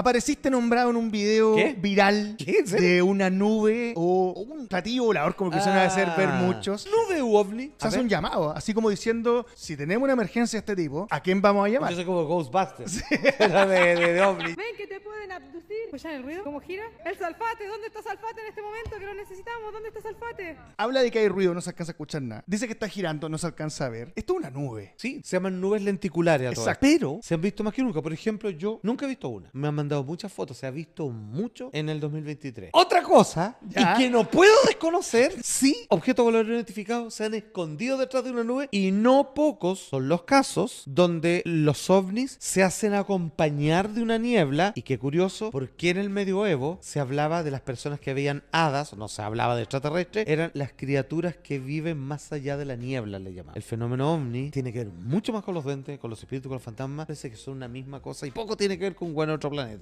Apareciste nombrado en un video viral de una nube o, un platillo volador, como quisieron hacer ver ah. muchos. ¿Nube u ovni? Se hace un llamado, así como diciendo, si tenemos una emergencia de este tipo, ¿a quién vamos a llamar? Yo soy como Ghostbusters, sí. de, de, ovni. ¿Ven que te pueden abducir? ¿Escuchan el ruido? ¿Cómo gira? El Salfate, ¿dónde está Salfate en este momento? que lo necesitamos. ¿Dónde está Salfate? Habla de que hay ruido, no se alcanza a escuchar nada. Dice que está girando, no se alcanza a ver. Esto es una nube. Sí, se llaman nubes lenticulares Pero se han visto más que nunca. Por ejemplo, yo nunca he visto una. Me han mandado muchas fotos, se ha visto mucho en el 2023. Otra cosa, y que no puedo desconocer, sí, objetos voladores identificados se han escondido detrás de una nube y no pocos son los casos donde los ovnis se hacen acompañar de una niebla. Y qué curioso, porque en el medioevo se hablaba de las personas que veían hadas no se hablaba de extraterrestres, eran las criaturas que viven más allá de la niebla, le llamaban. El fenómeno ovni tiene que ver mucho más con los dentes, con los espíritus, con los fantasmas, parece que son una misma cosa y poco tiene que ver con un buen otro planeta.